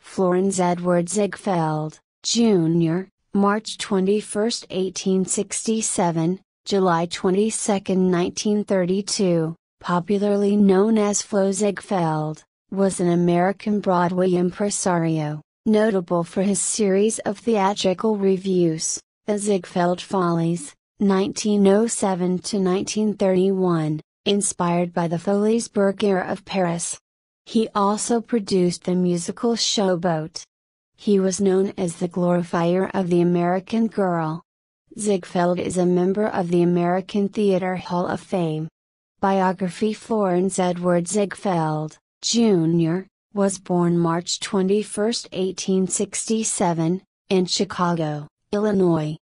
Florence Edward Ziegfeld, Jr., March 21, 1867, July 22, 1932, popularly known as Flo Ziegfeld, was an American Broadway impresario, notable for his series of theatrical reviews, The Ziegfeld Follies, 1907 to 1931, inspired by the Foliesberg era of Paris. He also produced the musical Showboat. He was known as the glorifier of the American Girl. Ziegfeld is a member of the American Theater Hall of Fame. Biography Florence Edward Ziegfeld, Jr., was born March 21, 1867, in Chicago, Illinois.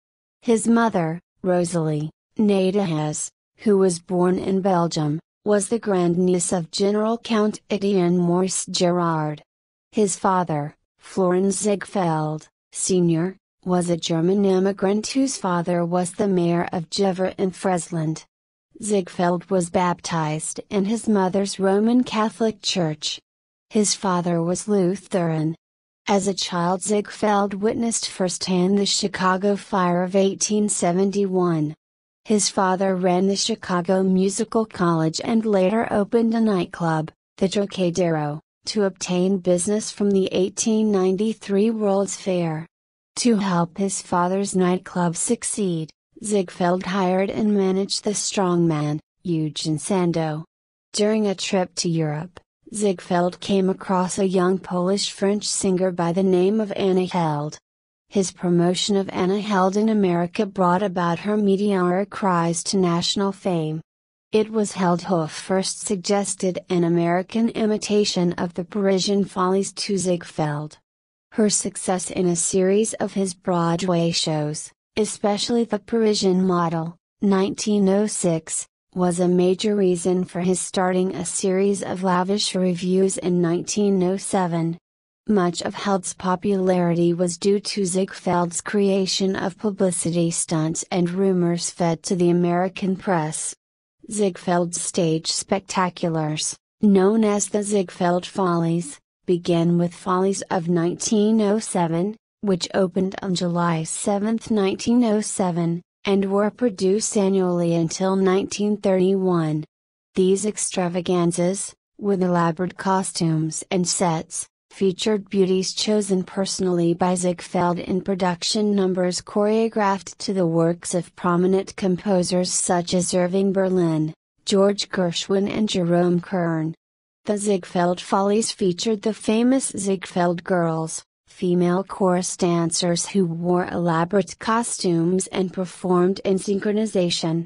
His mother, Rosalie, Nadahez, who was born in Belgium, was the grandniece of General Count Etienne Maurice Gerard. His father, Florence Ziegfeld, Sr., was a German immigrant whose father was the mayor of Jever in Friesland. Ziegfeld was baptized in his mother's Roman Catholic Church. His father was Lutheran, as a child Ziegfeld witnessed firsthand the Chicago Fire of 1871. His father ran the Chicago Musical College and later opened a nightclub, the Trocadero, to obtain business from the 1893 World's Fair. To help his father's nightclub succeed, Ziegfeld hired and managed the strongman, Eugen Sando. During a trip to Europe, Ziegfeld came across a young Polish-French singer by the name of Anna Held. His promotion of Anna Held in America brought about her meteoric rise to national fame. It was Held who first suggested an American imitation of the Parisian Follies to Ziegfeld. Her success in a series of his Broadway shows, especially the Parisian Model, 1906, was a major reason for his starting a series of lavish reviews in 1907. Much of Held's popularity was due to Ziegfeld's creation of publicity stunts and rumors fed to the American press. Ziegfeld's stage spectaculars, known as the Ziegfeld Follies, began with Follies of 1907, which opened on July 7, 1907, and were produced annually until 1931. These extravaganzas, with elaborate costumes and sets, featured beauties chosen personally by Ziegfeld in production numbers choreographed to the works of prominent composers such as Irving Berlin, George Gershwin and Jerome Kern. The Ziegfeld Follies featured the famous Ziegfeld Girls, female chorus dancers who wore elaborate costumes and performed in synchronization.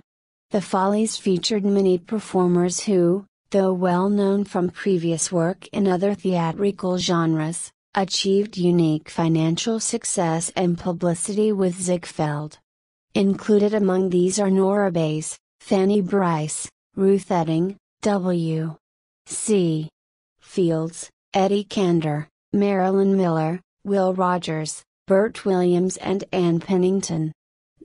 The Follies featured many performers who, though well known from previous work in other theatrical genres, achieved unique financial success and publicity with Ziegfeld. Included among these are Nora Bays, Fanny Bryce, Ruth Edding, W. C. Fields, Eddie Kander, Marilyn Miller, Will Rogers, Burt Williams and Anne Pennington.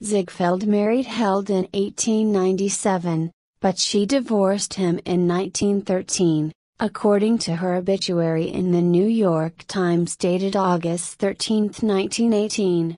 Ziegfeld married Held in 1897, but she divorced him in 1913, according to her obituary in the New York Times dated August 13, 1918.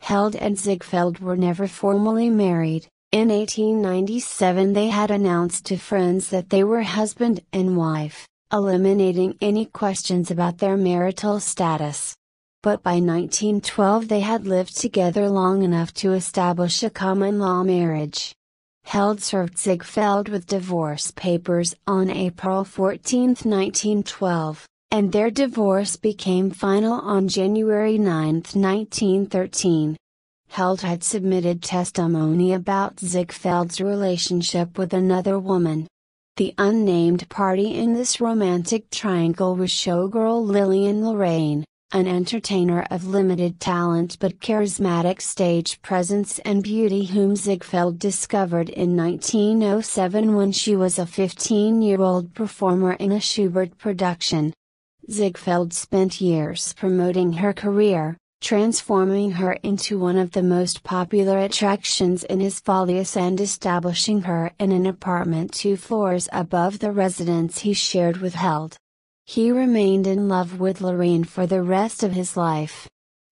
Held and Ziegfeld were never formally married. In 1897, they had announced to friends that they were husband and wife, eliminating any questions about their marital status but by 1912 they had lived together long enough to establish a common law marriage. Held served Ziegfeld with divorce papers on April 14, 1912, and their divorce became final on January 9, 1913. Held had submitted testimony about Ziegfeld's relationship with another woman. The unnamed party in this romantic triangle was showgirl Lillian Lorraine, an entertainer of limited talent but charismatic stage presence and beauty whom Ziegfeld discovered in 1907 when she was a 15 year old performer in a Schubert production. Ziegfeld spent years promoting her career, transforming her into one of the most popular attractions in his Follies and establishing her in an apartment two floors above the residence he shared with Held. He remained in love with Lorraine for the rest of his life.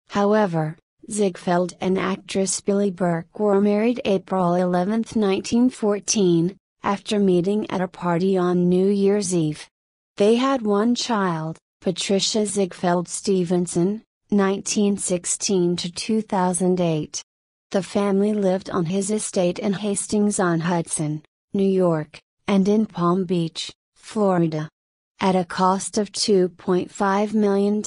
However, Ziegfeld and actress Billy Burke were married April 11, 1914, after meeting at a party on New Year's Eve. They had one child, Patricia Ziegfeld Stevenson, 1916 to 2008. The family lived on his estate in Hastings-on-Hudson, New York, and in Palm Beach, Florida. At a cost of $2.5 million,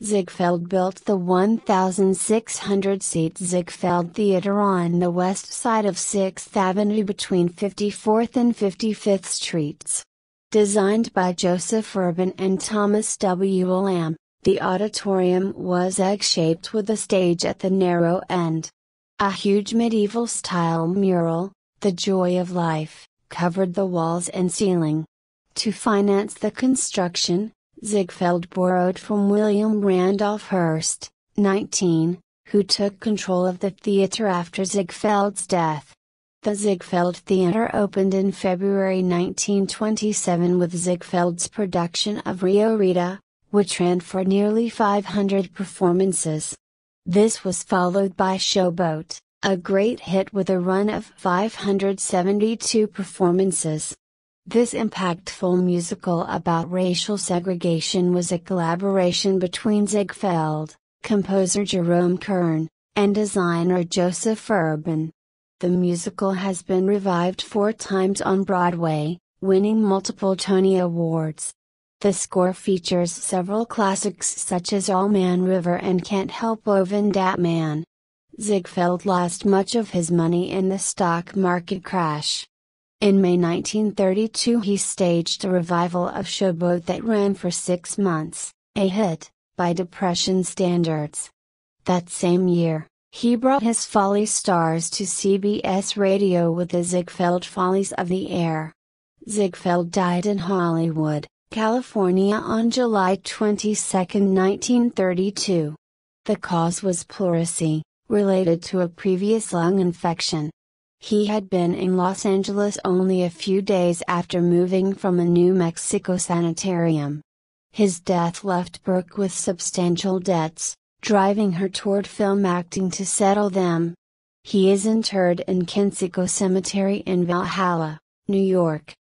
Ziegfeld built the 1,600 seat Ziegfeld Theater on the west side of 6th Avenue between 54th and 55th Streets. Designed by Joseph Urban and Thomas W. Lamb, the auditorium was egg shaped with a stage at the narrow end. A huge medieval style mural, The Joy of Life, covered the walls and ceiling. To finance the construction, Ziegfeld borrowed from William Randolph Hearst, 19, who took control of the theater after Ziegfeld's death. The Ziegfeld Theater opened in February 1927 with Ziegfeld's production of Rio Rita, which ran for nearly 500 performances. This was followed by Showboat, a great hit with a run of 572 performances. This impactful musical about racial segregation was a collaboration between Ziegfeld, composer Jerome Kern, and designer Joseph Urban. The musical has been revived four times on Broadway, winning multiple Tony Awards. The score features several classics such as All Man River and Can't Help Lovin' Dat Man. Ziegfeld lost much of his money in the stock market crash. In May 1932 he staged a revival of Showboat that ran for six months, a hit, by Depression standards. That same year, he brought his Folly stars to CBS Radio with the Ziegfeld Follies of the Air. Ziegfeld died in Hollywood, California on July 22, 1932. The cause was pleurisy, related to a previous lung infection. He had been in Los Angeles only a few days after moving from a New Mexico sanitarium. His death left Brooke with substantial debts, driving her toward film acting to settle them. He is interred in Kensico Cemetery in Valhalla, New York.